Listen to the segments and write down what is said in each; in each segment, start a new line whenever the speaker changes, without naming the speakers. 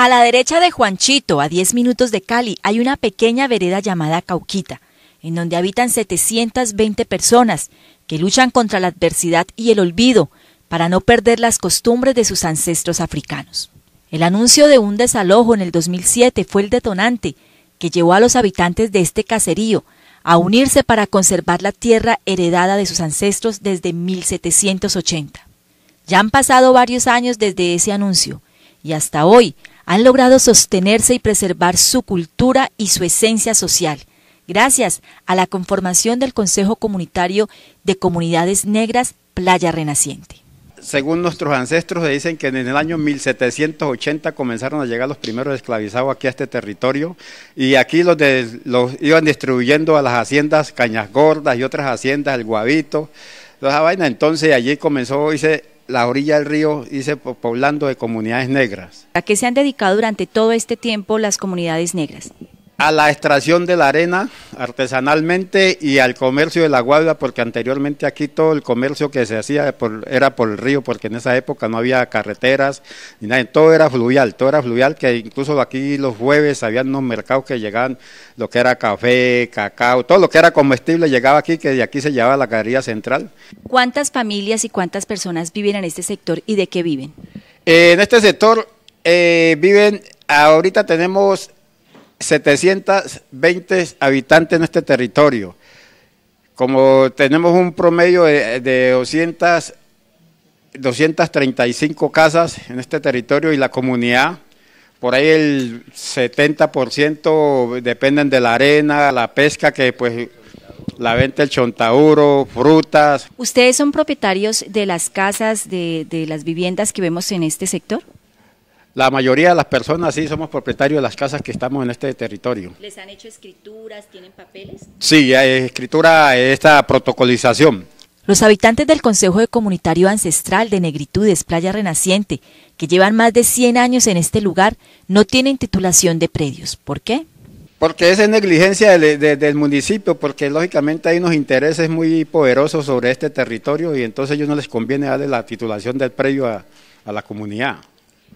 A la derecha de Juanchito, a 10 minutos de Cali, hay una pequeña vereda llamada Cauquita, en donde habitan 720 personas que luchan contra la adversidad y el olvido para no perder las costumbres de sus ancestros africanos. El anuncio de un desalojo en el 2007 fue el detonante que llevó a los habitantes de este caserío a unirse para conservar la tierra heredada de sus ancestros desde 1780. Ya han pasado varios años desde ese anuncio y hasta hoy han logrado sostenerse y preservar su cultura y su esencia social, gracias a la conformación del Consejo Comunitario de Comunidades Negras Playa Renaciente.
Según nuestros ancestros, dicen que en el año 1780 comenzaron a llegar los primeros esclavizados aquí a este territorio y aquí los, iban distribuyendo a las haciendas Cañas Gordas y otras haciendas, el Guavito, los Entonces allí comenzó, dice, la orilla del río dice poblando de comunidades negras.
¿A qué se han dedicado durante todo este tiempo las comunidades negras?
a la extracción de la arena artesanalmente y al comercio de la guarda, porque anteriormente aquí todo el comercio que se hacía era por el río, porque en esa época no había carreteras, ni nada, todo era fluvial, todo era fluvial, que incluso aquí los jueves había unos mercados que llegaban, lo que era café, cacao, todo lo que era comestible llegaba aquí, que de aquí se llevaba a la galería central.
¿Cuántas familias y cuántas personas viven en este sector y de qué viven?
Eh, en este sector eh, viven, ahorita tenemos 720 habitantes en este territorio. Como tenemos un promedio de, 200, 235 casas en este territorio y la comunidad, por ahí el 70% dependen de la arena, la pesca, que pues la venta el chontauro, frutas.
¿Ustedes son propietarios de las casas, de las viviendas que vemos en este sector?
La mayoría de las personas sí somos propietarios de las casas que estamos en este territorio.
¿Les han hecho escrituras? ¿Tienen papeles?
Sí, eh, escritura, esta protocolización.
Los habitantes del Consejo Comunitario Ancestral de Negritudes Playa Renaciente, que llevan más de 100 años en este lugar, no tienen titulación de predios. ¿Por qué?
Porque esa es negligencia del, municipio, porque lógicamente hay unos intereses muy poderosos sobre este territorio y entonces ellos no les conviene darle la titulación del predio a la comunidad.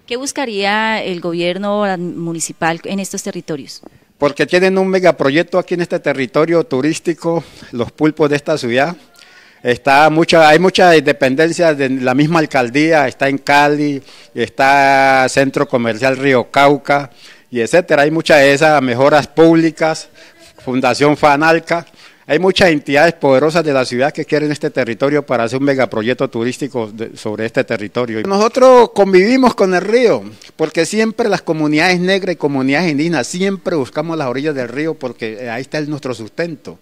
¿Qué buscaría el gobierno municipal en estos territorios?
Porque tienen un megaproyecto aquí en este territorio turístico, los pulpos de esta ciudad. Está mucha, hay muchas dependencias de la misma alcaldía, está en Cali, está Centro Comercial Río Cauca, y etcétera. Hay muchas de esas mejoras públicas, Fundación Fanalca, hay muchas entidades poderosas de la ciudad que quieren este territorio para hacer un megaproyecto turístico sobre este territorio. Nosotros convivimos con el río, porque siempre las comunidades negras y comunidades indígenas siempre buscamos las orillas del río porque ahí está el, nuestro sustento.